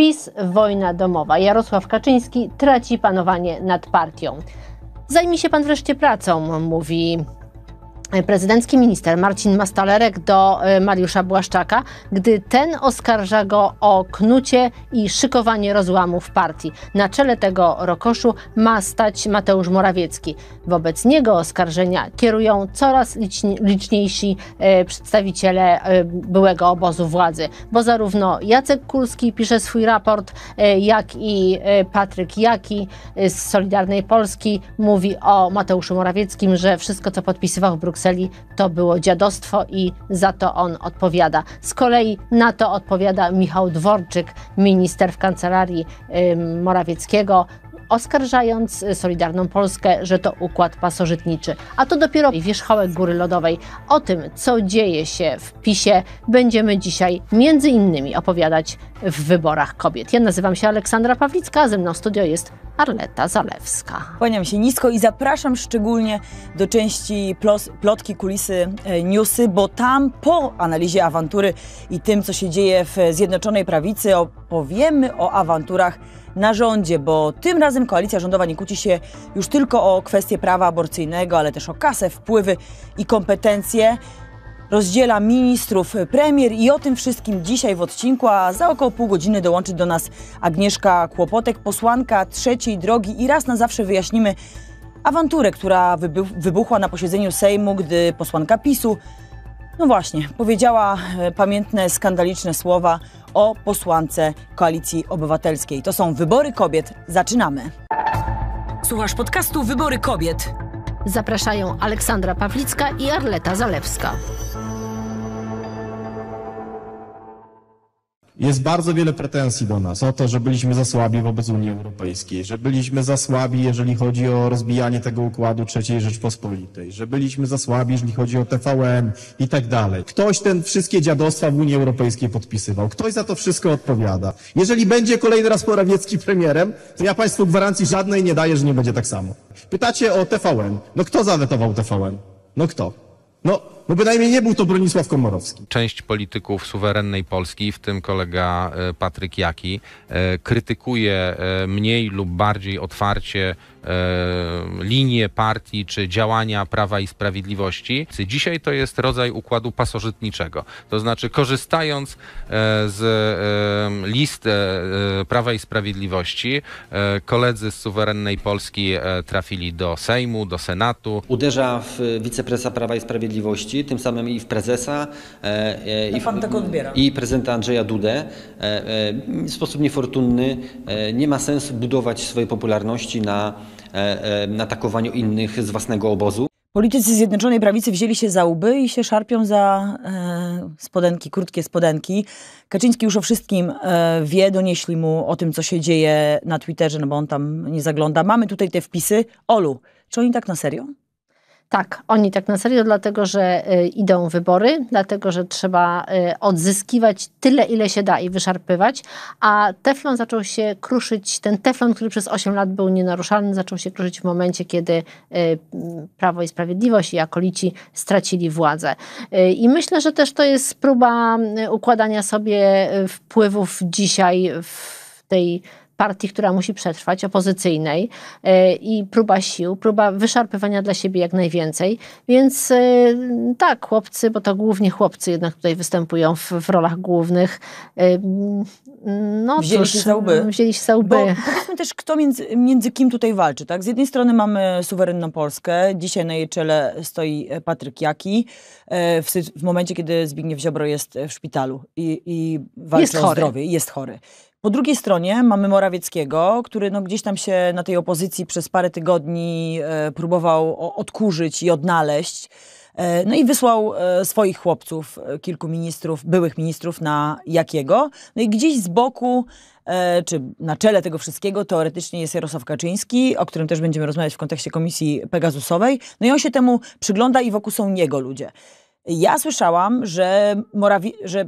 PiS wojna domowa. Jarosław Kaczyński traci panowanie nad partią. Zajmij się pan wreszcie pracą, mówi prezydencki minister Marcin Mastalerek do e, Mariusza Błaszczaka, gdy ten oskarża go o knucie i szykowanie rozłamu w partii. Na czele tego rokoszu ma stać Mateusz Morawiecki. Wobec niego oskarżenia kierują coraz liczniejsi e, przedstawiciele e, byłego obozu władzy, bo zarówno Jacek Kurski pisze swój raport, jak i Patryk Jaki z Solidarnej Polski mówi o Mateuszu Morawieckim, że wszystko co podpisywał w Brukseli Brukseli to było dziadostwo i za to on odpowiada. Z kolei na to odpowiada Michał Dworczyk, minister w kancelarii Morawieckiego, oskarżając y, Solidarną Polskę, że to układ pasożytniczy. A to dopiero wierzchołek góry lodowej. O tym, co dzieje się w PiSie, będziemy dzisiaj między innymi opowiadać w wyborach kobiet. Ja nazywam się Aleksandra Pawlicka, a ze mną studio jest Arleta Zalewska. Kłaniam się nisko i zapraszam szczególnie do części plos, plotki, kulisy, e, newsy, bo tam po analizie awantury i tym, co się dzieje w Zjednoczonej Prawicy, opowiemy o awanturach na rządzie, bo tym razem koalicja rządowa nie kłóci się już tylko o kwestie prawa aborcyjnego, ale też o kasę, wpływy i kompetencje. Rozdziela ministrów premier i o tym wszystkim dzisiaj w odcinku, a za około pół godziny dołączy do nas Agnieszka Kłopotek, posłanka trzeciej drogi i raz na zawsze wyjaśnimy awanturę, która wybuchła na posiedzeniu Sejmu, gdy posłanka PiSu no właśnie, powiedziała e, pamiętne, skandaliczne słowa o posłance Koalicji Obywatelskiej. To są wybory kobiet. Zaczynamy. Słuchasz podcastu Wybory Kobiet. Zapraszają Aleksandra Pawlicka i Arleta Zalewska. Jest bardzo wiele pretensji do nas o to, że byliśmy za słabi wobec Unii Europejskiej, że byliśmy za słabi, jeżeli chodzi o rozbijanie tego układu III Rzeczpospolitej, że byliśmy za słabi, jeżeli chodzi o TVN i tak dalej. Ktoś ten wszystkie dziadostwa w Unii Europejskiej podpisywał. Ktoś za to wszystko odpowiada. Jeżeli będzie kolejny raz Morawiecki premierem, to ja Państwu gwarancji żadnej nie daję, że nie będzie tak samo. Pytacie o TVN. No kto zawetował TVN? No kto? No no bynajmniej nie był to Bronisław Komorowski. Część polityków suwerennej Polski, w tym kolega e, Patryk Jaki, e, krytykuje e, mniej lub bardziej otwarcie E, linie partii czy działania Prawa i Sprawiedliwości. Dzisiaj to jest rodzaj układu pasożytniczego. To znaczy, korzystając e, z e, list Prawa i Sprawiedliwości, koledzy z suwerennej Polski trafili do Sejmu, do Senatu. Uderza w wiceprezesa Prawa i Sprawiedliwości, tym samym i w prezesa. I, w, i prezydenta Andrzeja Dudę. W sposób niefortunny nie ma sensu budować swojej popularności na E, e, atakowaniu innych z własnego obozu. Politycy Zjednoczonej Prawicy wzięli się za łby i się szarpią za e, spodenki, krótkie spodenki. Kaczyński już o wszystkim e, wie, donieśli mu o tym, co się dzieje na Twitterze, no bo on tam nie zagląda. Mamy tutaj te wpisy. Olu, czy oni tak na serio? Tak, oni tak na serio, dlatego że y, idą wybory, dlatego że trzeba y, odzyskiwać tyle, ile się da i wyszarpywać, a teflon zaczął się kruszyć, ten teflon, który przez 8 lat był nienaruszalny, zaczął się kruszyć w momencie, kiedy y, Prawo i Sprawiedliwość i akolici stracili władzę. I myślę, że też to jest próba układania sobie wpływów dzisiaj w tej partii, która musi przetrwać, opozycyjnej e, i próba sił, próba wyszarpywania dla siebie jak najwięcej. Więc e, tak, chłopcy, bo to głównie chłopcy jednak tutaj występują w, w rolach głównych. E, no wzięli cóż, się łby. Wzięli się za łby. Bo powiedzmy też, kto między, między kim tutaj walczy, tak? Z jednej strony mamy suwerenną Polskę, dzisiaj na jej czele stoi Patryk Jaki, w, w momencie, kiedy Zbigniew Ziobro jest w szpitalu i, i walczy jest o chory. zdrowie, jest chory. Po drugiej stronie mamy Morawieckiego, który no gdzieś tam się na tej opozycji przez parę tygodni e, próbował odkurzyć i odnaleźć. E, no i wysłał e, swoich chłopców, kilku ministrów, byłych ministrów na Jakiego. No i gdzieś z boku, czy na czele tego wszystkiego teoretycznie jest Jarosław Kaczyński, o którym też będziemy rozmawiać w kontekście komisji Pegasusowej. No i on się temu przygląda i wokół są niego ludzie. Ja słyszałam, że, Morawi- że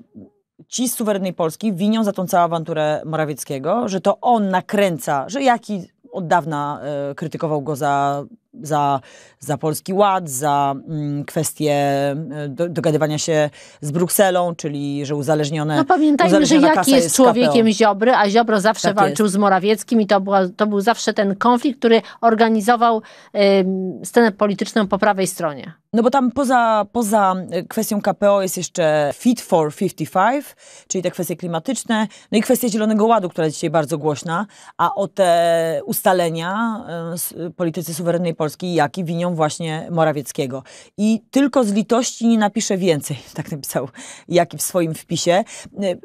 ci z suwerennej Polski winią za tą całą awanturę Morawieckiego, że to on nakręca, że jaki od dawna y, krytykował go za za, za Polski Ład, za mm, e, do, dogadywania się z Brukselą, czyli że uzależnione. No pamiętajmy, że jaki jest, jest człowiekiem KPO. Ziobry, a Ziobro zawsze tak walczył jest. z Morawieckim i to, była, to był zawsze ten konflikt, który organizował y, scenę polityczną po prawej stronie. No bo tam poza, poza e, kwestią KPO jest jeszcze Fit for 55, czyli te kwestie klimatyczne, no i kwestia Zielonego Ładu, która jest dzisiaj bardzo głośna, a o te ustalenia y, politycy suwerennej Polski Polski, jak i winią właśnie Morawieckiego. I tylko z litości nie napiszę więcej, tak napisał Jaki w swoim wpisie. E,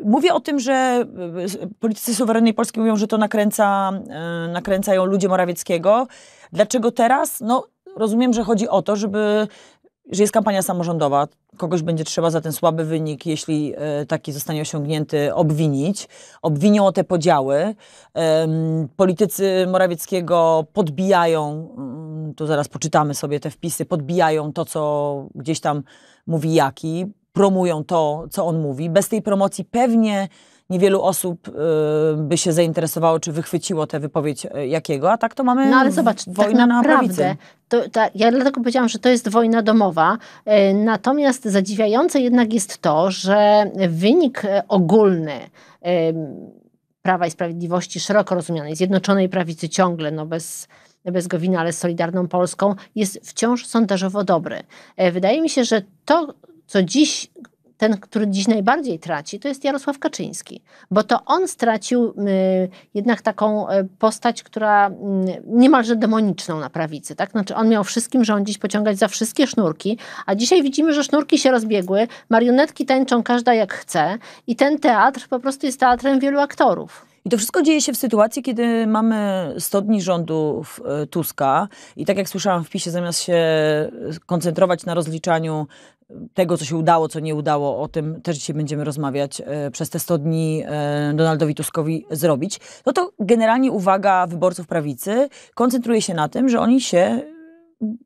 mówię o tym, że e, politycy suwerennej Polski mówią, że to nakręca, e, nakręcają ludzie Morawieckiego. Dlaczego teraz? No, rozumiem, że chodzi o to, żeby że jest kampania samorządowa, kogoś będzie trzeba za ten słaby wynik, jeśli e, taki zostanie osiągnięty, obwinić. Obwinią o te podziały. Politycy Morawieckiego podbijają, mm, tu zaraz poczytamy sobie te wpisy, podbijają to, co gdzieś tam mówi Jaki, promują to, co on mówi. Bez tej promocji pewnie niewielu osób y, by się zainteresowało, czy wychwyciło tę wypowiedź y, jakiego, a tak to mamy No ale zobacz, wojna tak naprawdę, na to, to, ja dlatego powiedziałam, że to jest wojna domowa. Y, natomiast zadziwiające jednak jest to, że wynik ogólny Prawa i Sprawiedliwości, szeroko rozumianej, Zjednoczonej Prawicy ciągle, no bez bez Gowina, ale z Solidarną Polską, jest wciąż sondażowo dobry. E, wydaje mi się, że to, co dziś ten, który dziś najbardziej traci, to jest Jarosław Kaczyński, bo to on stracił y, jednak taką y, postać, która y, niemalże demoniczną na prawicy. Tak? Znaczy on miał wszystkim rządzić, pociągać za wszystkie sznurki, a dzisiaj widzimy, że sznurki się rozbiegły, marionetki tańczą każda jak chce i ten teatr po prostu jest teatrem wielu aktorów. I to wszystko dzieje się w sytuacji, kiedy mamy 100 dni rządów Tuska i tak jak słyszałam w PiSie, zamiast się koncentrować na rozliczaniu tego, co się udało, co nie udało, o tym też dzisiaj będziemy rozmawiać e, przez te 100 dni e, Donaldowi Tuskowi zrobić, no to generalnie uwaga wyborców prawicy koncentruje się na tym, że oni się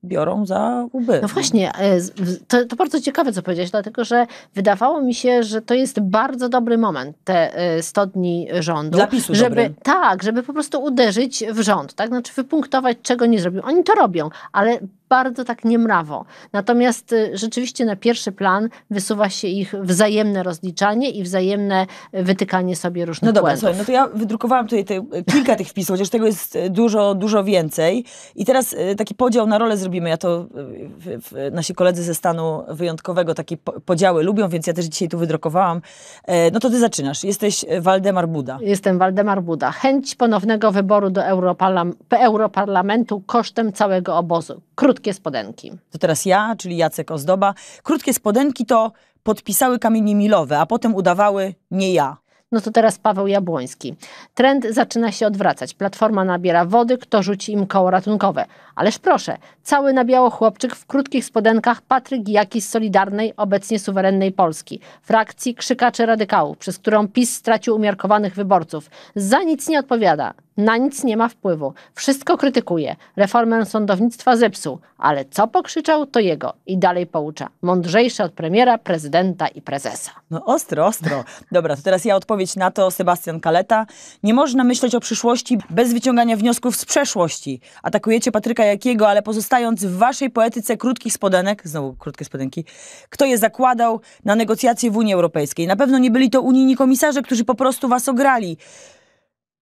biorą za łby. No właśnie, e, to, to, bardzo ciekawe, co powiedziałeś, dlatego że wydawało mi się, że to jest bardzo dobry moment, te 100 dni rządu. Zapisu żeby dobry. Tak, żeby po prostu uderzyć w rząd, tak? Znaczy wypunktować, czego nie zrobił. Oni to robią, ale bardzo tak niemrawo. Natomiast y, rzeczywiście na pierwszy plan wysuwa się ich wzajemne rozliczanie i wzajemne y, wytykanie sobie różnych No dobra, słuchaj, no to ja wydrukowałam tutaj te, y, kilka tych wpisów, chociaż tego jest dużo, dużo więcej. I teraz taki podział na role zrobimy. Ja to w, w, nasi koledzy ze stanu wyjątkowego takie podziały lubią, więc ja też dzisiaj tu wydrukowałam. E, no to ty zaczynasz. Jesteś Waldemar Buda. Jestem Waldemar Buda. Chęć ponownego wyboru do Europarlam Europarlamentu kosztem całego obozu. Krótko krótkie spodenki. To teraz ja, czyli Jacek Ozdoba. Krótkie spodenki to podpisały kamienie milowe, a potem udawały nie ja. No to teraz Paweł Jabłoński. Trend zaczyna się odwracać. Platforma nabiera wody, kto rzuci im koło ratunkowe. Ależ proszę, cały na biało chłopczyk w krótkich spodenkach Patryk Jaki z Solidarnej, obecnie suwerennej Polski. Frakcji krzykaczy radykałów, przez którą PiS stracił umiarkowanych wyborców. Za nic nie odpowiada. Na nic nie ma wpływu. Wszystko krytykuje. Reformę sądownictwa zepsuł. Ale co pokrzyczał, to jego. I dalej poucza. Mądrzejszy od premiera, prezydenta i prezesa. No ostro, ostro. Dobra, to teraz ja odpowiem odpowiedź na to Sebastian Kaleta. Nie można myśleć o przyszłości bez wyciągania wniosków z przeszłości. Atakujecie Patryka Jakiego, ale pozostając w waszej poetyce krótkich spodenek, znowu krótkie spodenki, kto je zakładał na negocjacje w Unii Europejskiej? Na pewno nie byli to unijni komisarze, którzy po prostu was ograli.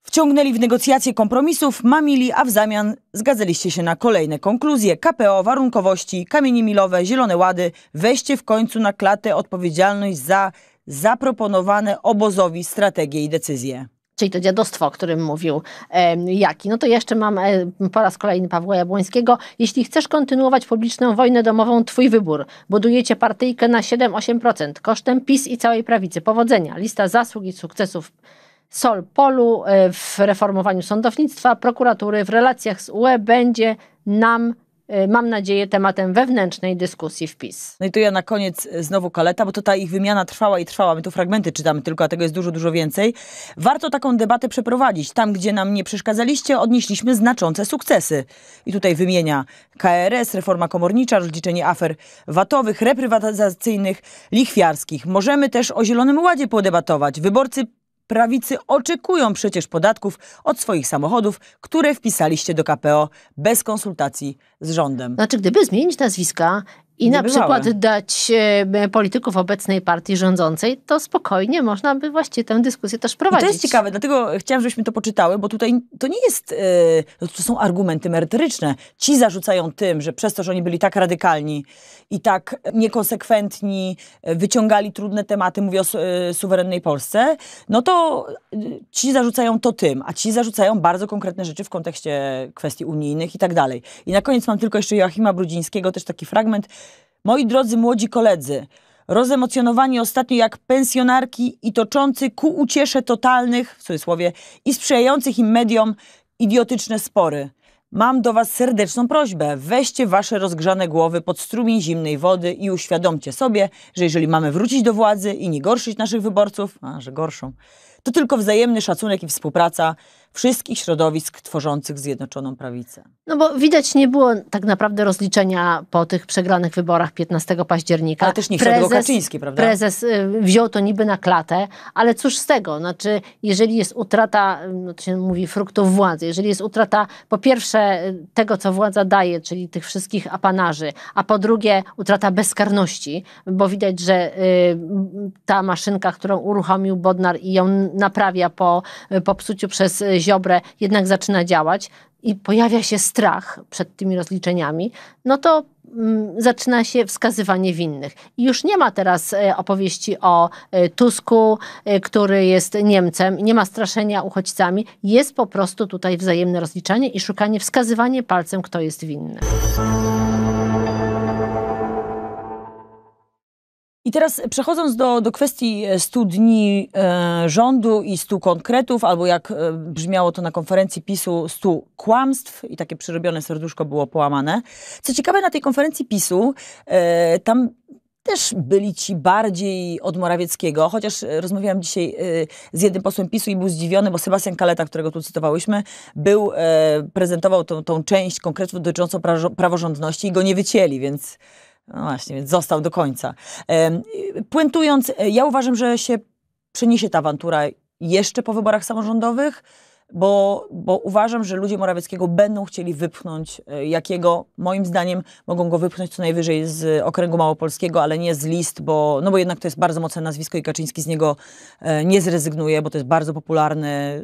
Wciągnęli w negocjacje kompromisów, mamili, a w zamian zgadzaliście się na kolejne konkluzje. KPO, warunkowości, kamienie milowe, zielone łady. Weźcie w końcu na klatę odpowiedzialność za zaproponowane obozowi strategie i decyzje czyli to dziadostwo, o którym mówił e, Jaki. No to jeszcze mam e, po raz kolejny Pawła Jabłońskiego. Jeśli chcesz kontynuować publiczną wojnę domową, twój wybór. Budujecie partyjkę na 7-8% kosztem PiS i całej prawicy. Powodzenia. Lista zasług i sukcesów Sol Polu e, w reformowaniu sądownictwa, prokuratury, w relacjach z UE będzie nam E, mam nadzieję, tematem wewnętrznej dyskusji w PiS. No i tu ja na koniec e, znowu kaleta, bo to ta ich wymiana trwała i trwała. My tu fragmenty czytamy tylko, a tego jest dużo, dużo więcej. Warto taką debatę przeprowadzić. Tam, gdzie nam nie przeszkadzaliście, odnieśliśmy znaczące sukcesy. I tutaj wymienia KRS, reforma komornicza, rozliczenie afer VAT-owych, reprywatyzacyjnych, lichwiarskich. Możemy też o Zielonym Ładzie podebatować. Wyborcy prawicy oczekują przecież podatków od swoich samochodów, które wpisaliście do KPO bez konsultacji z rządem. Znaczy, gdyby zmienić nazwiska i na przykład dać e, polityków obecnej partii rządzącej, to spokojnie można by właściwie tę dyskusję też prowadzić. I to jest ciekawe, dlatego chciałam, żebyśmy to poczytały, bo tutaj to nie jest, e, to są argumenty merytoryczne. Ci zarzucają tym, że przez to, że oni byli tak radykalni i tak niekonsekwentni, e, wyciągali trudne tematy, mówię o suwerennej Polsce, no to ci zarzucają to tym, a ci zarzucają bardzo konkretne rzeczy w kontekście kwestii unijnych i tak dalej. I na koniec mam tylko jeszcze Joachima Brudzińskiego, też taki fragment, Moi drodzy młodzi koledzy, rozemocjonowani ostatnio jak pensjonarki i toczący ku uciesze totalnych, w cudzysłowie, i sprzyjających im mediom idiotyczne spory. Mam do Was serdeczną prośbę. Weźcie Wasze rozgrzane głowy pod strumień zimnej wody i uświadomcie sobie, że jeżeli mamy wrócić do władzy i nie gorszyć naszych wyborców, a że gorszą, to tylko wzajemny szacunek i współpraca wszystkich środowisk tworzących Zjednoczoną Prawicę. No bo widać nie było tak naprawdę rozliczenia po tych przegranych wyborach 15 października. Ale też nie prezes, Kaczyński, prawda? Prezes y, wziął to niby na klatę, ale cóż z tego? Znaczy, jeżeli jest utrata, y, no to się mówi, fruktów władzy, jeżeli jest utrata po pierwsze y, tego, co władza daje, czyli tych wszystkich apanarzy, a po drugie utrata bezkarności, bo widać, że ta maszynka, którą uruchomił Bodnar i ją naprawia po, po psuciu przez Ziobrę jednak zaczyna działać i pojawia się strach przed tymi rozliczeniami, no to mm, zaczyna się wskazywanie winnych. I już nie ma teraz e, opowieści o e, Tusku, e, który jest Niemcem, nie ma straszenia uchodźcami, jest po prostu tutaj wzajemne rozliczanie i szukanie, wskazywanie palcem, kto jest winny. I teraz e, przechodząc do, do kwestii 100 e, dni e, rządu i 100 konkretów, albo jak e, brzmiało to na konferencji PiSu, 100 kłamstw i takie przerobione serduszko było połamane. Co ciekawe, na tej konferencji PiSu e, tam też byli ci bardziej od Morawieckiego, chociaż e, rozmawiałam dzisiaj z jednym posłem PiSu i był zdziwiony, bo Sebastian Kaleta, którego tu cytowałyśmy, był, prezentował tą, tą część konkretów dotyczącą praworządności i go nie wycięli, więc no właśnie, więc został do końca. Puentując, e, ja uważam, że się przeniesie ta awantura jeszcze po wyborach samorządowych bo, bo uważam, że ludzie Morawieckiego będą chcieli wypchnąć e, jakiego, moim zdaniem, mogą go wypchnąć co najwyżej z okręgu małopolskiego, ale nie z list, bo, no bo jednak to jest bardzo mocne nazwisko i Kaczyński z niego e, nie zrezygnuje, bo to jest bardzo popularny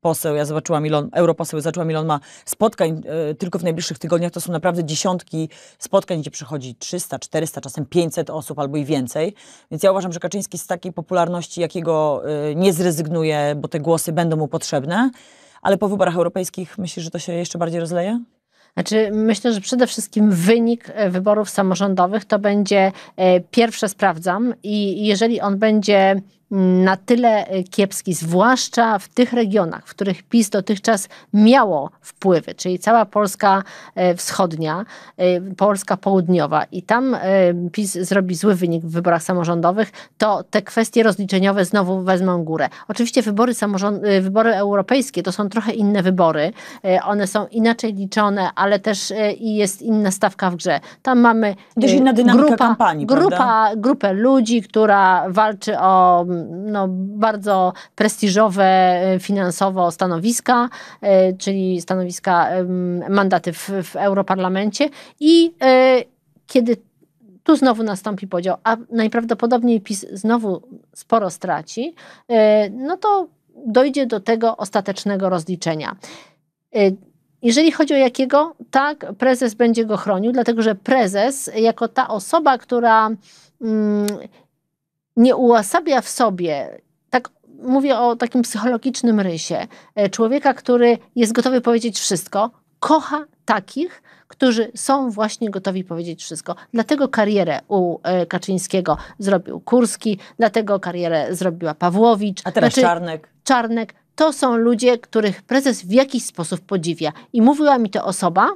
poseł. Ja zobaczyłam, ile on, europoseł, zobaczyłam, ile on ma spotkań e, tylko w najbliższych tygodniach. To są naprawdę dziesiątki spotkań, gdzie przychodzi 300, 400, czasem 500 osób albo i więcej. Więc ja uważam, że Kaczyński z takiej popularności, jakiego nie zrezygnuje, bo te głosy będą mu potrzebne ale po wyborach europejskich myślisz, że to się jeszcze bardziej rozleje? Znaczy, myślę, że przede wszystkim wynik e, wyborów samorządowych to będzie e, pierwsze sprawdzam i jeżeli on będzie na tyle y, kiepski, zwłaszcza w tych regionach, w których PiS dotychczas miało wpływy, czyli cała Polska e, wschodnia, e, Polska południowa i tam e, PiS zrobi zły wynik w wyborach samorządowych, to te kwestie rozliczeniowe znowu wezmą górę. Oczywiście wybory, samorząd, wybory europejskie to są trochę inne wybory, one są inaczej liczone, ale też i jest inna stawka w grze. Tam mamy inna grupa, kampanii, grupa, grupę ludzi, która walczy o mm, no, bardzo prestiżowe e, finansowo stanowiska, e, czyli stanowiska, mandaty w, w Europarlamencie i e, kiedy tu znowu nastąpi podział, a najprawdopodobniej PiS znowu sporo straci, no to dojdzie do tego ostatecznego rozliczenia. Jeżeli chodzi o jakiego, tak, prezes będzie go chronił, dlatego że prezes, jako ta osoba, która mm, nie uosabia w sobie, tak mówię o takim psychologicznym rysie, e, człowieka, który jest gotowy powiedzieć wszystko, kocha takich, którzy są właśnie gotowi powiedzieć wszystko. Dlatego karierę u e, Kaczyńskiego zrobił Kurski, dlatego karierę zrobiła Pawłowicz. A teraz znaczy, Czarnek. Czarnek. To są ludzie, których prezes w jakiś sposób podziwia. I mówiła mi to osoba,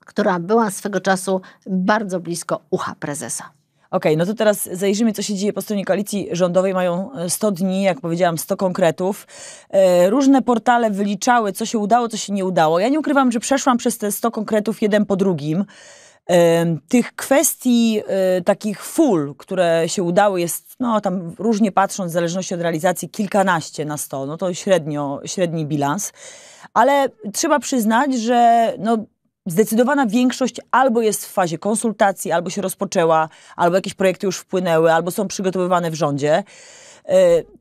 która była swego czasu bardzo blisko ucha prezesa. Okej, okay, no to teraz zajrzymy, co się dzieje po stronie koalicji rządowej. Mają 100 e, dni, jak powiedziałam, 100 konkretów. E, różne portale wyliczały, co się udało, co się nie udało. Ja nie ukrywam, że przeszłam przez te 100 konkretów jeden po drugim. E, tych kwestii takich full, które się udały, jest, no tam różnie patrząc, w zależności od realizacji, kilkanaście na 100. No to średnio, średni bilans. Ale trzeba przyznać, że no, zdecydowana większość albo jest w fazie konsultacji, albo się rozpoczęła, albo jakieś projekty już wpłynęły, albo są przygotowywane w rządzie. E,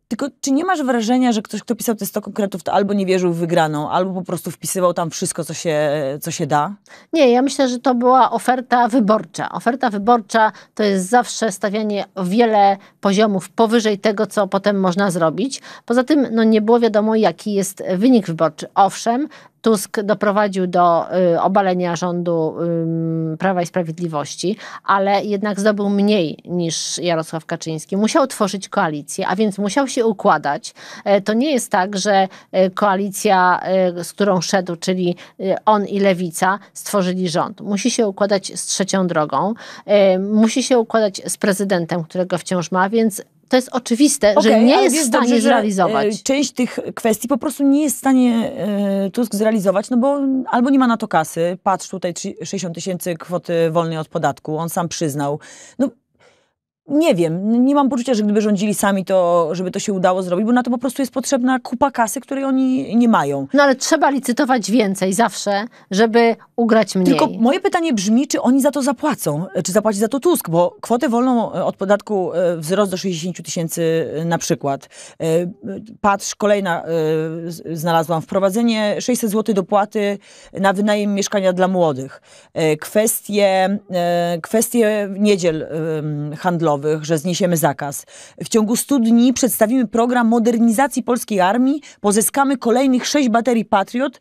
tylko czy nie masz wrażenia, że ktoś, kto pisał te 100 konkretów, to albo nie wierzył w wygraną, albo po prostu wpisywał tam wszystko, co się, co się da? Nie, ja myślę, że to była oferta wyborcza. Oferta wyborcza to jest zawsze stawianie wiele poziomów powyżej tego, co potem można zrobić. Poza tym no, nie było wiadomo, jaki jest wynik wyborczy. Owszem, Tusk doprowadził do y, obalenia rządu Prawa i Sprawiedliwości, ale jednak zdobył mniej niż Jarosław Kaczyński. Musiał tworzyć koalicję, a więc musiał się układać. E, to nie jest tak, że e, koalicja, e, z którą szedł, czyli on i lewica, stworzyli rząd. Musi się układać z trzecią drogą, musi się układać z prezydentem, którego wciąż ma, więc to jest oczywiste, okay, że nie jest w stanie dobrze, e, zrealizować. Część tych kwestii po prostu nie jest w stanie e, Tusk zrealizować, no bo albo nie ma na to kasy, patrz tutaj 60 tysięcy kwoty e, wolnej od podatku, on sam przyznał. No nie wiem, nie mam poczucia, że gdyby rządzili sami, to żeby to się udało zrobić, bo na to po prostu jest potrzebna kupa kasy, której oni nie mają. No ale trzeba licytować więcej zawsze, żeby ugrać mniej. Tylko moje pytanie brzmi, czy oni za to zapłacą? Czy zapłaci za to Tusk? Bo kwotę wolną od podatku e, wzrost do 60 tysięcy e, na przykład. E, patrz, kolejna znalazłam. Wprowadzenie 600 zł dopłaty na wynajem mieszkania dla młodych. Kwestie, kwestie niedziel handlowych narodowych, że zniesiemy zakaz. W ciągu 100 dni przedstawimy program modernizacji polskiej armii, pozyskamy kolejnych 6 baterii Patriot,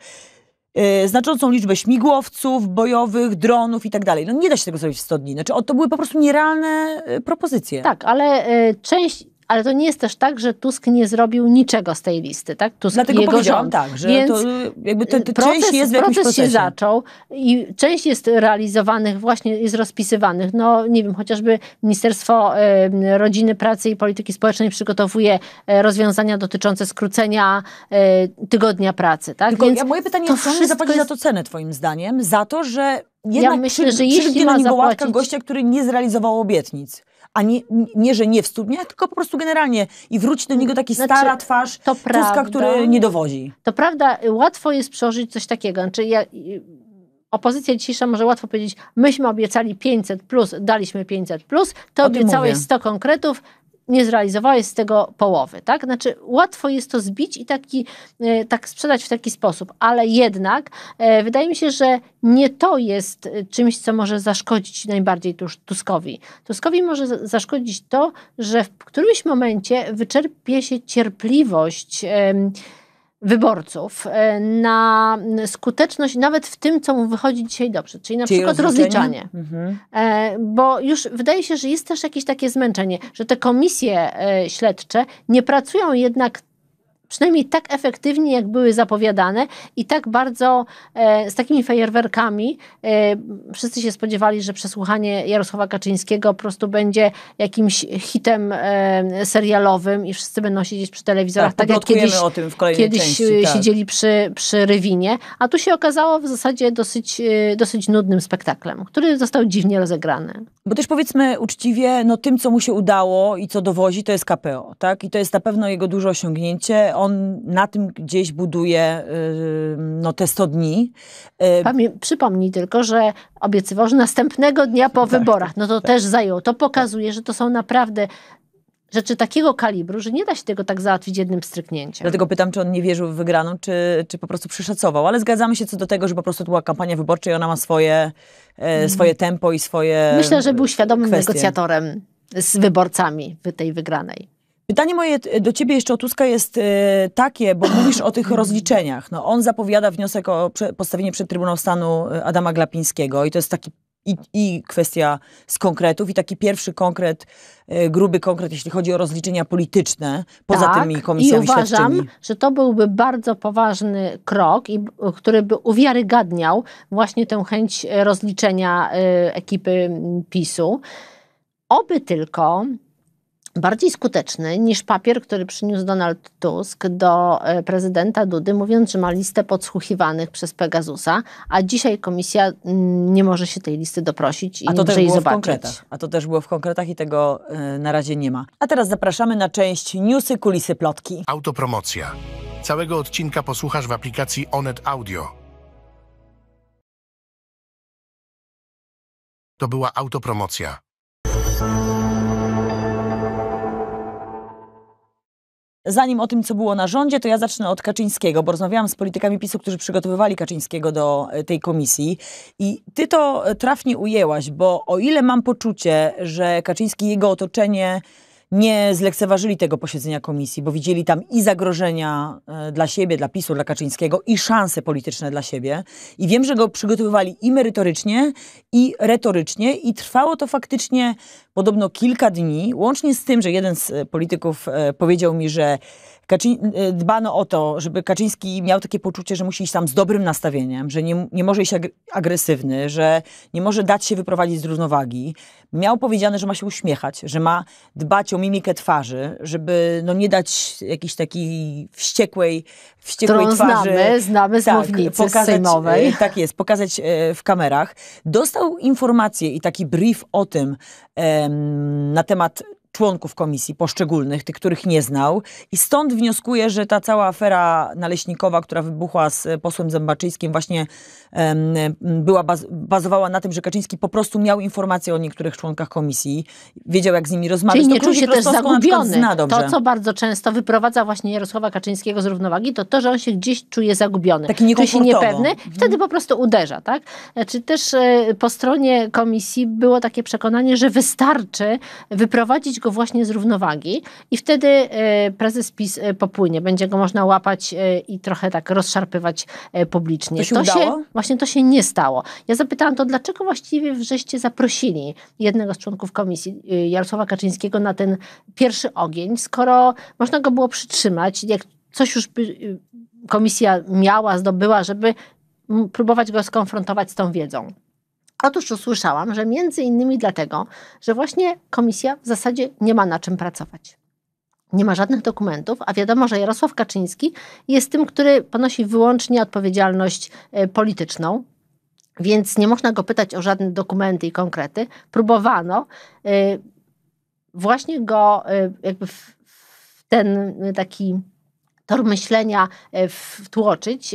yy, znaczącą liczbę śmigłowców bojowych, dronów i tak dalej. No nie da się tego zrobić w 100 dni. Znaczy, o, to były po prostu nierealne yy, propozycje. Tak, ale yy, część ale to nie jest też tak, że Tusk nie zrobił niczego z tej listy, tak? Tusk Dlatego jego powiedziałam rząd. tak, że Więc to, jakby y, proces, część jest w jakimś proces się zaczął i część jest realizowanych, właśnie jest rozpisywanych. No nie wiem, chociażby Ministerstwo y, Rodziny, Pracy i Polityki Społecznej przygotowuje y, rozwiązania dotyczące skrócenia tygodnia pracy, tak? Tylko Więc ja, moje pytanie jest, czy on zapłaci jest... za to cenę twoim zdaniem? Za to, że jednak ja myślę, przy, że jeśli ma zapłacić... gościa, który nie zrealizował obietnic a nie, nie, że nie w studniach, tylko po prostu generalnie i wróci do niego taki znaczy, stara twarz to Tuska, który nie dowodzi. To prawda, łatwo jest przełożyć coś takiego. Znaczy ja, opozycja dzisiejsza może łatwo powiedzieć, myśmy obiecali 500+, plus, daliśmy 500+, plus, to obiecałeś 100 konkretów, nie zrealizowałeś z tego połowy, tak? Znaczy łatwo jest to zbić i taki, e, tak sprzedać w taki sposób, ale jednak e, wydaje mi się, że nie to jest e, czymś, co może zaszkodzić najbardziej Tuskowi. Tuskowi może zaszkodzić to, że w którymś momencie wyczerpie się cierpliwość wyborców e, na skuteczność nawet w tym, co mu wychodzi dzisiaj dobrze, czyli na czyli przykład rozliczanie. Mhm. E, bo już wydaje się, że jest też jakieś takie zmęczenie, że te komisje e, śledcze nie pracują jednak przynajmniej tak efektywnie, jak były zapowiadane i tak bardzo e, z takimi fajerwerkami. E, wszyscy się spodziewali, że przesłuchanie Jarosława Kaczyńskiego po prostu będzie jakimś hitem e, serialowym i wszyscy będą siedzieć przy telewizorach, tak, tak jak kiedyś, kiedyś części, tak. siedzieli przy, przy Rywinie. A tu się okazało w zasadzie dosyć, e, dosyć nudnym spektaklem, który został dziwnie rozegrany. Bo też powiedzmy uczciwie, no tym, co mu się udało i co dowozi, to jest KPO, tak? I to jest na pewno jego duże osiągnięcie on na tym gdzieś buduje y, no, te 100 dni. Y, Pamię przypomnij tylko, że obiecywał, że następnego dnia po tak. wyborach. Tak, no to tak. też zajęło. To pokazuje, że to są naprawdę rzeczy takiego kalibru, że nie da się tego tak załatwić jednym stryknięciem. Dlatego pytam, czy on nie wierzył w wygraną, czy, czy po prostu przeszacował. Ale zgadzamy się co do tego, że po prostu to była kampania wyborcza i ona ma swoje, e, mhm. swoje tempo i swoje Myślę, że był świadomym kwestie. negocjatorem z wyborcami tej wygranej. Pytanie moje do ciebie jeszcze o Tuska jest e, takie, bo mówisz o tych rozliczeniach. No, on zapowiada wniosek o postawienie przed Trybunał Stanu e, Adama Glapińskiego i to jest taki i, i, kwestia z konkretów i taki pierwszy konkret, e, gruby konkret, jeśli chodzi o rozliczenia polityczne, poza tak, tymi komisjami i uważam, że to byłby bardzo poważny krok, i, który by uwiarygadniał właśnie tę chęć rozliczenia ekipy PiSu. Oby tylko bardziej skuteczny niż papier, który przyniósł Donald Tusk do e, prezydenta Dudy, mówiąc, że ma listę podsłuchiwanych przez Pegasusa, a dzisiaj komisja mm, nie może się tej listy doprosić i a to też było zobaczyć. W konkretach. A to też było w konkretach i tego e, na razie nie ma. A teraz zapraszamy na część newsy, kulisy, plotki. Autopromocja. Całego odcinka posłuchasz w aplikacji Onet Audio. To była autopromocja. zanim o tym, co było na rządzie, to ja zacznę od Kaczyńskiego, bo rozmawiałam z politykami PiSu, którzy przygotowywali Kaczyńskiego do e, tej komisji i ty to e, trafnie ujęłaś, bo o ile mam poczucie, że Kaczyński i jego otoczenie nie zlekceważyli tego posiedzenia komisji, bo widzieli tam i zagrożenia e, dla siebie, dla PiSu, dla Kaczyńskiego i szanse polityczne dla siebie. I wiem, że go przygotowywali i merytorycznie, i retorycznie i trwało to faktycznie podobno kilka dni, łącznie z tym, że jeden z e, polityków e, powiedział mi, że Kaczyń, e, dbano o to, żeby Kaczyński miał takie poczucie, że musi iść tam z dobrym nastawieniem, że nie, nie może iść agresywny, że nie może dać się wyprowadzić z równowagi. Miał powiedziane, że ma się uśmiechać, że ma dbać o mimikę twarzy, żeby no, nie dać jakiejś takiej wściekłej, wściekłej Którą twarzy. znamy, znamy z tak, pokazać, e, sejmowej. Tak jest, pokazać e, w kamerach. Dostał informację i taki brief o tym em, na temat członków komisji poszczególnych, tych, których nie znał. I stąd wnioskuję, że ta cała afera naleśnikowa, która wybuchła z e, posłem Zębaczyńskim, właśnie um, była baz bazowała na tym, że Kaczyński po prostu miał informacje o niektórych członkach komisji, wiedział, jak z nimi rozmawiać. Czyli nie czuł się też zagubiony. To, co bardzo często wyprowadza właśnie Jarosława Kaczyńskiego z równowagi, to to, że on się gdzieś czuje zagubiony. Taki czuje się niepewny, mhm. wtedy po prostu uderza, tak? Czy też e, po stronie komisji było takie przekonanie, że wystarczy wyprowadzić go właśnie z równowagi i wtedy e, prezes PiS e, popłynie. Będzie go można łapać e, i trochę tak rozszarpywać publicznie. To się, to się Właśnie to się nie stało. Ja zapytałam to, dlaczego właściwie wrzeście zaprosili jednego z członków komisji, Jarosława Kaczyńskiego, na ten pierwszy ogień, skoro można go było przytrzymać, jak coś już by y, komisja miała, zdobyła, żeby próbować go skonfrontować z tą wiedzą. Otóż usłyszałam, że między innymi dlatego, że właśnie komisja w zasadzie nie ma na czym pracować. Nie ma żadnych dokumentów, a wiadomo, że Jarosław Kaczyński jest tym, który ponosi wyłącznie odpowiedzialność e, polityczną, więc nie można go pytać o żadne dokumenty i konkrety. Próbowano e, właśnie go e, jakby w ten taki tor myślenia wtłoczyć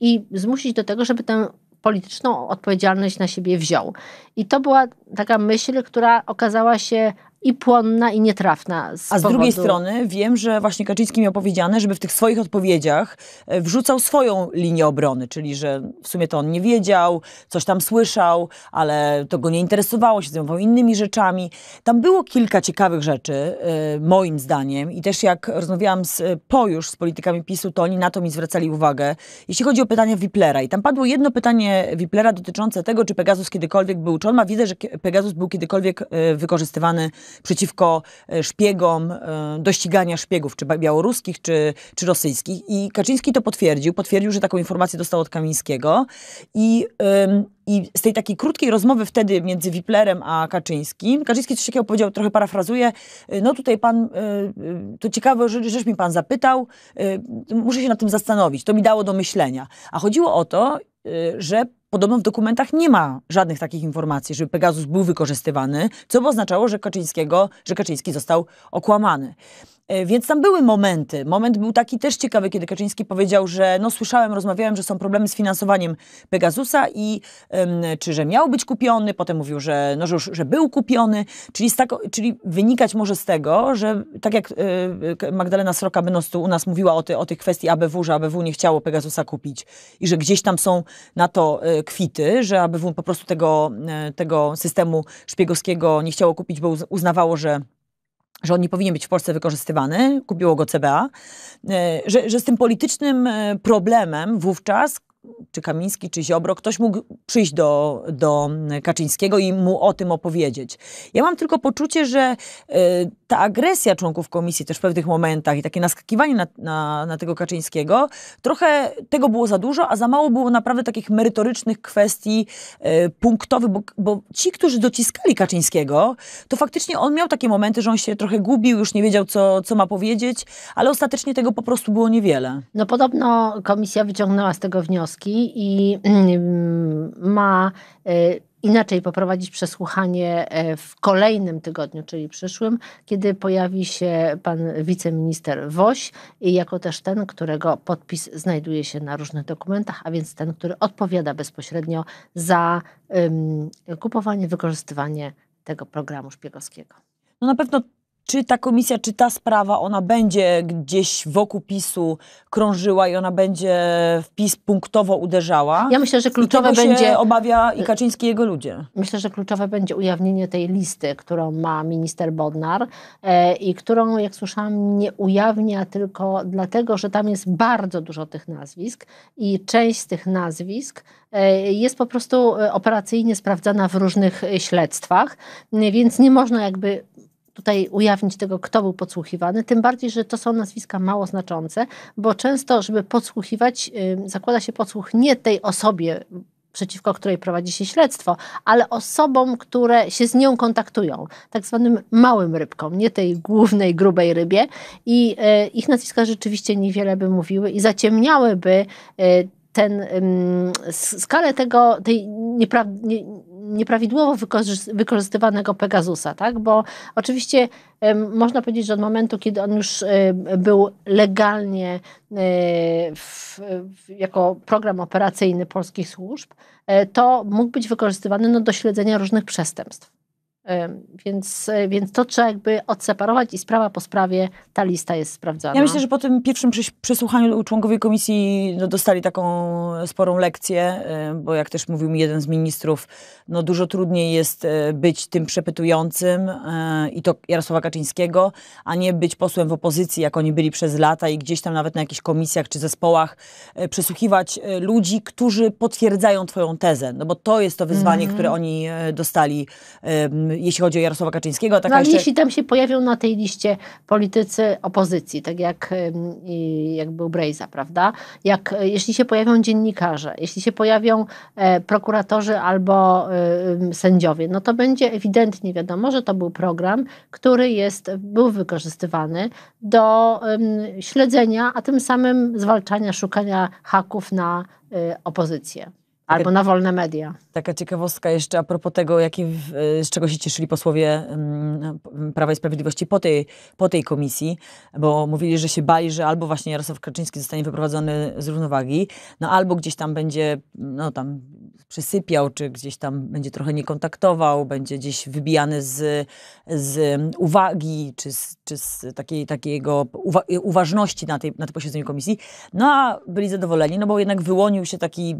i zmusić do tego, żeby tę polityczną odpowiedzialność na siebie wziął. I to była taka myśl, która okazała się i płonna i nietrafna. Z A z powodu... drugiej strony wiem, że właśnie Kaczyński miał powiedziane, żeby w tych swoich odpowiedziach e, wrzucał swoją linię obrony, czyli że w sumie to on nie wiedział, coś tam słyszał, ale to go nie interesowało, się zajmował innymi rzeczami. Tam było kilka ciekawych rzeczy, e, moim zdaniem, i też jak rozmawiałam z, e, Pojusz, z politykami PiSu, to oni na to mi zwracali uwagę. Jeśli chodzi o pytania Wiplera i tam padło jedno pytanie Wiplera dotyczące tego, czy Pegasus kiedykolwiek był, czy on ma wiedzę, że Pegasus był kiedykolwiek wykorzystywany przeciwko e, szpiegom, e, dościgania szpiegów, czy białoruskich, czy, czy rosyjskich. I Kaczyński to potwierdził, potwierdził, że taką informację dostał od Kamińskiego i... i z tej takiej krótkiej rozmowy wtedy między Wiplerem a Kaczyńskim, Kaczyński coś takiego powiedział, trochę parafrazuje. E, no tutaj pan, to ciekawe, że mi pan zapytał, muszę się nad tym zastanowić, to mi dało do myślenia. A chodziło o to, że podobno w dokumentach nie ma żadnych takich informacji, żeby Pegasus był wykorzystywany, co by oznaczało, że Kaczyńskiego, że Kaczyński został okłamany. E, więc tam były momenty. Moment był taki też ciekawy, kiedy Kaczyński powiedział, że no słyszałem, rozmawiałem, że są problemy z finansowaniem Pegasusa i czy że miał być kupiony, potem mówił, że, no, że, już, że był kupiony, czyli, czyli wynikać może z tego, że tak jak e, Magdalena Sroka będąc tu u nas mówiła o, ty, o tych kwestii ABW, że ABW nie chciało Pegasusa kupić i że gdzieś tam są na to e, kwity, że ABW po prostu tego, tego systemu szpiegowskiego nie chciało kupić, bo uznawało, że że on nie powinien być w Polsce wykorzystywany, kupiło go CBA, e, że, że z tym politycznym e, problemem wówczas, czy Kamiński, czy Ziobro, ktoś mógł przyjść do, do Kaczyńskiego i mu o tym opowiedzieć. Ja mam tylko poczucie, że e, ta agresja członków komisji też w pewnych momentach i takie naskakiwanie na, na, na, tego Kaczyńskiego, trochę tego było za dużo, a za mało było naprawdę takich merytorycznych kwestii y, punktowych, bo, bo, ci, którzy dociskali Kaczyńskiego, to faktycznie on miał takie momenty, że on się trochę gubił, już nie wiedział, co, co ma powiedzieć, ale ostatecznie tego po prostu było niewiele. No podobno komisja wyciągnęła z tego wnioski i mm, y, ma inaczej poprowadzić przesłuchanie e, w kolejnym tygodniu, czyli przyszłym, kiedy pojawi się pan wiceminister Woś, jako też ten, którego podpis znajduje się na różnych dokumentach, a więc ten, który odpowiada bezpośrednio za um, kupowanie, wykorzystywanie tego programu szpiegowskiego. No na pewno czy ta komisja, czy ta sprawa, ona będzie gdzieś wokół PiSu krążyła i ona będzie w PiS punktowo uderzała? Ja myślę, że kluczowe I będzie. Się obawia i Kaczyński i jego ludzie. Myślę, że kluczowe będzie ujawnienie tej listy, którą ma minister Bodnar e, i którą, jak słyszałam, nie ujawnia tylko dlatego, że tam jest bardzo dużo tych nazwisk i część z tych nazwisk e, jest po prostu e, operacyjnie sprawdzana w różnych e, śledztwach, więc nie można jakby tutaj ujawnić tego, kto był podsłuchiwany, tym bardziej, że to są nazwiska mało znaczące, bo często, żeby podsłuchiwać, y, zakłada się podsłuch nie tej osobie, przeciwko której prowadzi się śledztwo, ale osobom, które się z nią kontaktują, tak zwanym małym rybkom, nie tej głównej, grubej rybie. I y, ich nazwiska rzeczywiście niewiele by mówiły i zaciemniałyby y, ten, skalę tego, tej nieprawdy. Nie, nieprawidłowo wykorzystywanego Pegasusa, tak? Bo oczywiście można powiedzieć, że od momentu, kiedy on już e, był legalnie e, w, jako program operacyjny polskich służb, e, to mógł być wykorzystywany no, do śledzenia różnych przestępstw. Więc, e, więc to trzeba jakby odseparować i sprawa po sprawie ta lista jest sprawdzana. Ja myślę, że po tym pierwszym przesłuchaniu członkowie komisji no, dostali taką sporą lekcję, e, bo jak też mówił mi jeden z ministrów, no dużo trudniej jest e, być tym przepytującym i to Jarosława Kaczyńskiego, a nie być posłem w opozycji, jak oni byli przez lata i gdzieś tam nawet na jakichś komisjach czy zespołach przesłuchiwać ludzi, którzy potwierdzają twoją tezę, no bo to jest to wyzwanie, mm -hmm. które oni dostali jeśli chodzi o Jarosława Kaczyńskiego. Taka no, jeszcze... jeśli tam się pojawią na tej liście politycy opozycji, tak jak, jak był Brejza, prawda? Jak, e, jeśli się pojawią dziennikarze, jeśli się pojawią e, prokuratorzy albo e, sędziowie, no to będzie ewidentnie wiadomo, że to był program, który jest, był wykorzystywany do e, śledzenia, a tym samym zwalczania, szukania haków na e, opozycję. Albo na wolne media. Taka ciekawostka jeszcze a propos tego, y, z czego się cieszyli posłowie mm, Prawa i Sprawiedliwości po tej, po tej komisji, bo mówili, że się bali, że albo właśnie Jarosław Kaczyński zostanie wyprowadzony z równowagi, no albo gdzieś tam będzie, no tam przysypiał, czy gdzieś tam będzie trochę nie kontaktował, będzie gdzieś wybijany z, z uwagi, czy z, czy z takiej, takiego uwa uważności na, tej, na tym posiedzeniu komisji. No a byli zadowoleni, no bo jednak wyłonił się taki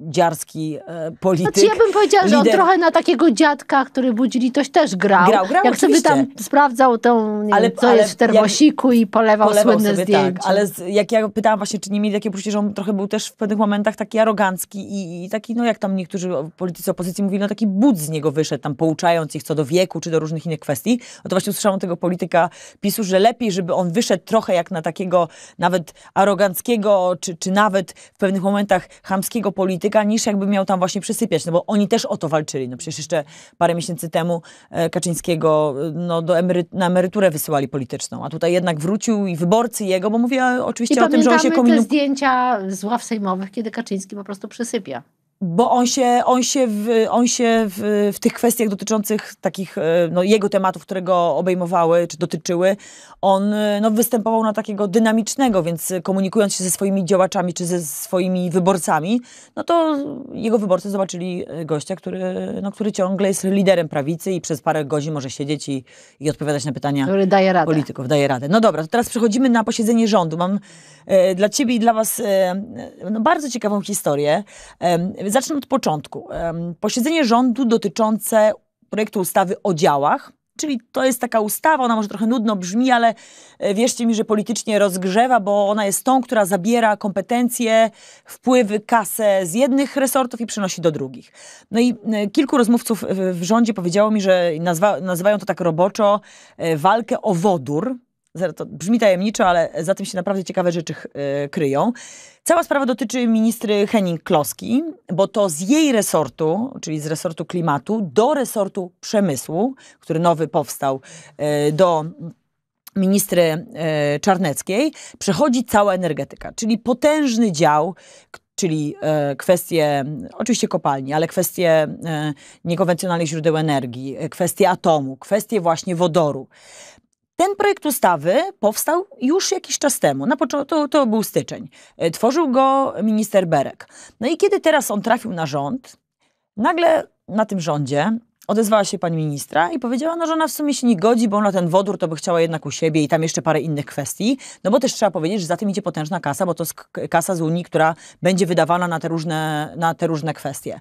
dziarski e, polityk. Znaczy ja bym powiedziała, lider... że on trochę na takiego dziadka, który budzi litość, też grał. Grał, grał Jak oczywiście. sobie tam sprawdzał tą, nie ale, co ale jest w termosiku i polewał, polewał słynne sobie, tak, zdjęcie. Tak, ale z, jak ja pytałam właśnie, czy nie mieli takie poczucie, że on trochę był też w pewnych momentach taki arogancki i, i taki, no jak tam niektórzy politycy opozycji mówili, no taki but z niego wyszedł, tam pouczając ich co do wieku, czy do różnych innych kwestii. No to właśnie usłyszałam tego polityka PiSu, że lepiej, żeby on wyszedł trochę jak na takiego nawet aroganckiego, czy, czy nawet w pewnych momentach chamskiego polityka, polityka niż jakby miał tam właśnie przysypiać, no bo oni też o to walczyli. No przecież jeszcze parę miesięcy temu e, Kaczyńskiego e, no, do emery na emeryturę wysyłali polityczną, a tutaj jednak wrócił i wyborcy jego, bo mówię oczywiście I o tym, że on się komunikuje. te zdjęcia z ław sejmowych, kiedy Kaczyński po prostu przysypia bo on się, on się, w, on się w, w tych kwestiach dotyczących takich e, no, jego tematów, które go obejmowały czy dotyczyły, on e, no, występował na takiego dynamicznego, więc komunikując się ze swoimi działaczami czy ze swoimi wyborcami, no to jego wyborcy zobaczyli e, gościa, który, no, który ciągle jest liderem prawicy i przez parę godzin może siedzieć i, i odpowiadać na pytania który daje radę. polityków. Daje radę. No dobra, to teraz przechodzimy na posiedzenie rządu. Mam e, dla ciebie i dla was e, no, bardzo ciekawą historię. E, Zacznę od początku. Posiedzenie rządu dotyczące projektu ustawy o działach, czyli to jest taka ustawa, ona może trochę nudno brzmi, ale e, wierzcie mi, że politycznie rozgrzewa, bo ona jest tą, która zabiera kompetencje, wpływy, kasę z jednych resortów i przenosi do drugich. No i e, kilku rozmówców w rządzie powiedziało mi, że nazwa, nazywają to tak roboczo e, walkę o wodór, to brzmi tajemniczo, ale za tym się naprawdę ciekawe rzeczy e, kryją. Cała sprawa dotyczy ministry Henning Kloski, bo to z jej resortu, czyli z resortu klimatu, do resortu przemysłu, który nowy powstał, e, do ministry e, Czarneckiej, przechodzi cała energetyka, czyli potężny dział, czyli kwestie oczywiście kopalni, ale kwestie niekonwencjonalnych źródeł energii, kwestie atomu, kwestie właśnie wodoru. Ten projekt ustawy powstał już jakiś czas temu, na początku to, to był styczeń. E, tworzył go minister Berek. No i kiedy teraz on trafił na rząd, nagle na tym rządzie odezwała się pani ministra i powiedziała, no, że ona w sumie się nie godzi, bo ona ten wodór to by chciała jednak u siebie i tam jeszcze parę innych kwestii. No bo też trzeba powiedzieć, że za tym idzie potężna kasa, bo to jest kasa z Unii, która będzie wydawana na te różne, na te różne kwestie.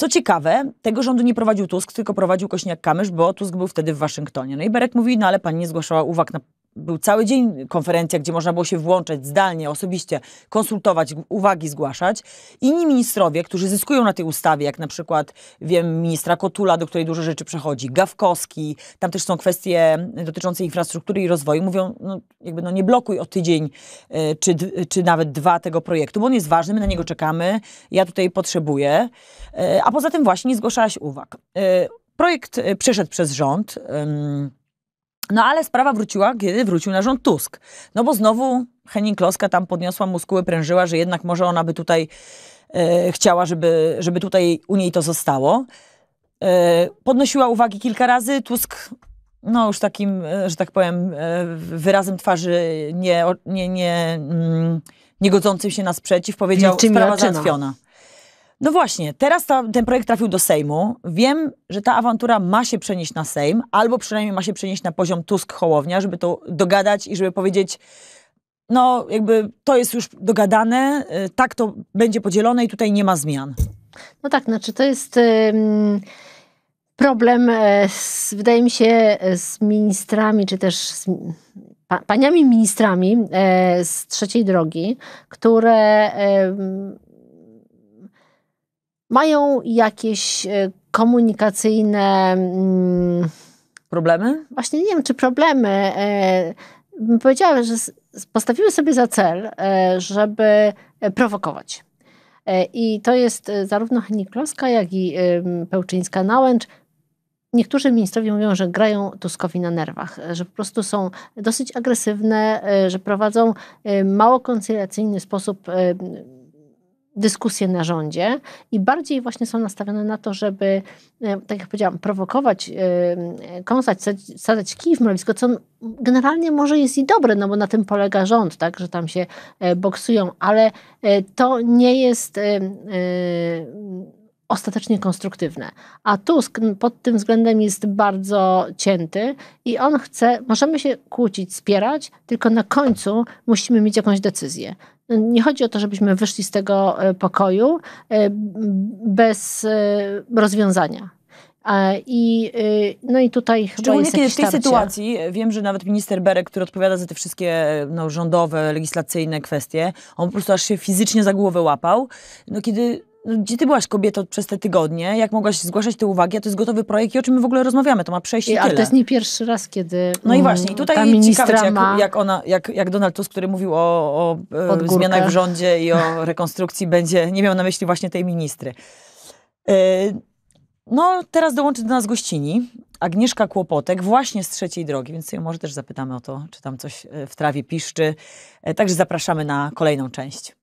Co ciekawe, tego rządu nie prowadził Tusk, tylko prowadził Kośniak-Kamysz, bo Tusk był wtedy w Waszyngtonie. No i Berek mówi, no ale pani nie zgłaszała uwag na był cały dzień konferencja, gdzie można było się włączać zdalnie, osobiście, konsultować, uwagi zgłaszać. Inni ministrowie, którzy zyskują na tej ustawie, jak na przykład, wiem, ministra Kotula, do której dużo rzeczy przechodzi, Gawkowski, tam też są kwestie dotyczące infrastruktury i rozwoju, mówią, no, jakby no nie blokuj o tydzień e, czy, czy nawet dwa tego projektu, bo on jest ważny, my na niego czekamy, ja tutaj potrzebuję. E, a poza tym właśnie nie zgłaszałaś uwag. E, projekt przeszedł przez rząd. No ale sprawa wróciła, kiedy wrócił na rząd Tusk. No bo znowu Henning Kloska tam podniosła muskuły, prężyła, że jednak może ona by tutaj e, chciała, żeby, żeby tutaj u niej to zostało. E, podnosiła uwagi kilka razy, Tusk no już takim, e, że tak powiem, e, wyrazem twarzy nie, nie, nie, mm, nie godzącym się na sprzeciw powiedział, sprawa raczyna. załatwiona. No właśnie, teraz ta, ten projekt trafił do Sejmu. Wiem, że ta awantura ma się przenieść na Sejm, albo przynajmniej ma się przenieść na poziom Tusk-Hołownia, żeby to dogadać i żeby powiedzieć, no jakby to jest już dogadane, y, tak to będzie podzielone i tutaj nie ma zmian. No tak, znaczy to jest... problem, e, z, wydaje mi się, e, z ministrami, czy też z paniami ministrami e, z trzeciej drogi, które mają jakieś e, komunikacyjne. Mm, problemy? Właśnie nie wiem, czy problemy. E, powiedziała, że postawiły sobie za cel, e, żeby prowokować. I to jest zarówno Heniklowska, jak i Pełczyńska Nałęcz. Niektórzy ministrowie mówią, że grają Tuskowi na nerwach, że po prostu są dosyć agresywne, że prowadzą mało koncyliacyjny sposób dyskusje na rządzie i bardziej właśnie są nastawione na to, żeby, e, tak jak powiedziałam, prowokować, e, e, kąsać, sadzać kij w mrowisko, co generalnie może jest i dobre, no bo na tym polega rząd, tak, że tam się boksują, ale to nie jest ostatecznie konstruktywne. A Tusk pod tym względem jest bardzo cięty i on chce, możemy się kłócić, spierać, tylko na końcu musimy mieć jakąś decyzję. Nie chodzi o to, żebyśmy wyszli z tego e, pokoju e, bez e, rozwiązania. I, no i tutaj chyba Szczególnie jest kiedy w tej sytuacji, wiem, że nawet minister Berek, który odpowiada za te wszystkie no, rządowe, legislacyjne kwestie, on po prostu aż się fizycznie za głowę łapał, no kiedy no, gdzie ty byłaś kobietą przez te tygodnie, jak mogłaś zgłaszać te uwagi, a to jest gotowy projekt i o czym my w ogóle rozmawiamy, to ma przejść I, i tyle. to jest nie pierwszy raz, kiedy No i mm, właśnie, i tutaj ciekawe, jak, jak, ona, jak, jak Donald Tusk, który mówił o, o e, zmianach w rządzie i o rekonstrukcji będzie, nie miał na myśli właśnie tej ministry. E, no, teraz dołączy do nas gościni Agnieszka Kłopotek, właśnie z trzeciej drogi, więc ją może też zapytamy o to, czy tam coś e, w trawie piszczy. Także zapraszamy na kolejną część.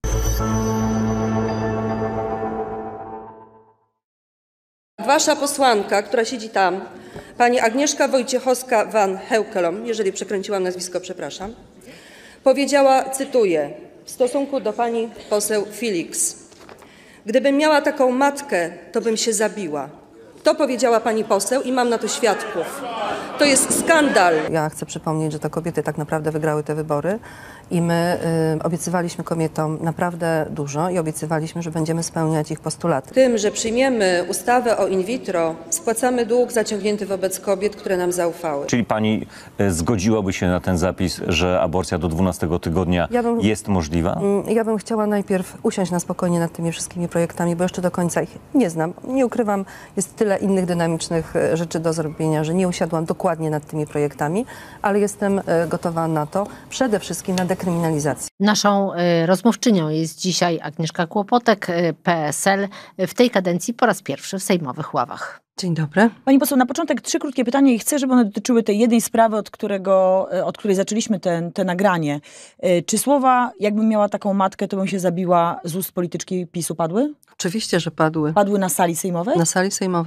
wasza posłanka, która siedzi tam, pani Agnieszka Wojciechowska-Van Heukelom, jeżeli przekręciłam nazwisko, przepraszam, powiedziała, cytuję, w stosunku do pani poseł Felix. Gdybym miała taką matkę, to bym się zabiła. To powiedziała pani poseł i mam na to świadków. To jest skandal. Ja chcę przypomnieć, że to kobiety tak naprawdę wygrały te wybory i my y, obiecywaliśmy kobietom naprawdę dużo i obiecywaliśmy, że będziemy spełniać ich postulaty. Tym, że przyjmiemy ustawę o in vitro, spłacamy dług zaciągnięty wobec kobiet, które nam zaufały. Czyli pani y, zgodziłaby się na ten zapis, że aborcja do 12 tygodnia ja bym, jest możliwa? Y, ja bym chciała najpierw usiąść na spokojnie nad tymi wszystkimi projektami, bo jeszcze do końca ich nie znam. Nie ukrywam, jest tyle innych dynamicznych y, rzeczy do zrobienia, że nie usiadłam dokładnie nad tymi projektami, ale jestem y, gotowa na to przede wszystkim na dekryminalizacji. Naszą e, rozmówczynią jest dzisiaj Agnieszka Kłopotek, e, PSL, w tej kadencji po raz pierwszy w sejmowych ławach. Dzień dobry. Pani poseł, na początek trzy krótkie pytania i chcę, żeby one dotyczyły tej jednej sprawy, od, którego, e, od której zaczęliśmy te nagranie. Czy słowa, jakbym miała taką matkę, to bym się zabiła z ust polityczki PiSu padły? Oczywiście, że padły. Padły na sali sejmowej? Na sali sejmowej.